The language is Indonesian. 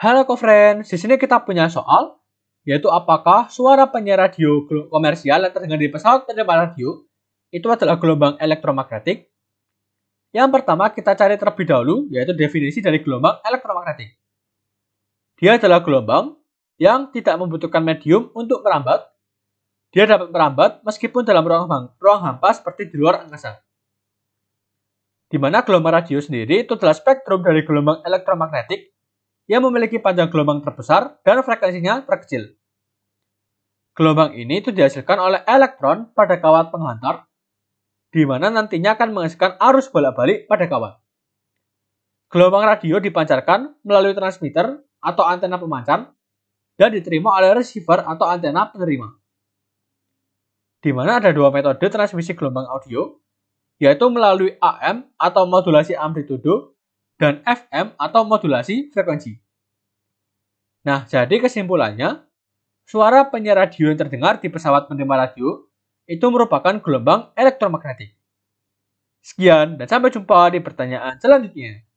Halo co di sini kita punya soal yaitu apakah suara penyiar radio komersial yang terdengar di pesawat penerbangan radio itu adalah gelombang elektromagnetik? Yang pertama kita cari terlebih dahulu yaitu definisi dari gelombang elektromagnetik. Dia adalah gelombang yang tidak membutuhkan medium untuk merambat. Dia dapat merambat meskipun dalam ruang, ruang hampa seperti di luar angkasa. Di mana gelombang radio sendiri itu adalah spektrum dari gelombang elektromagnetik yang memiliki panjang gelombang terbesar dan frekuensinya terkecil. Gelombang ini itu dihasilkan oleh elektron pada kawat penghantar, di mana nantinya akan menghasilkan arus bolak-balik pada kawat. Gelombang radio dipancarkan melalui transmitter atau antena pemancar dan diterima oleh receiver atau antena penerima. Di mana ada dua metode transmisi gelombang audio, yaitu melalui AM atau modulasi amplitudo dan FM atau modulasi frekuensi. Nah, jadi kesimpulannya, suara penyiar radio yang terdengar di pesawat penerima radio itu merupakan gelombang elektromagnetik. Sekian dan sampai jumpa di pertanyaan selanjutnya.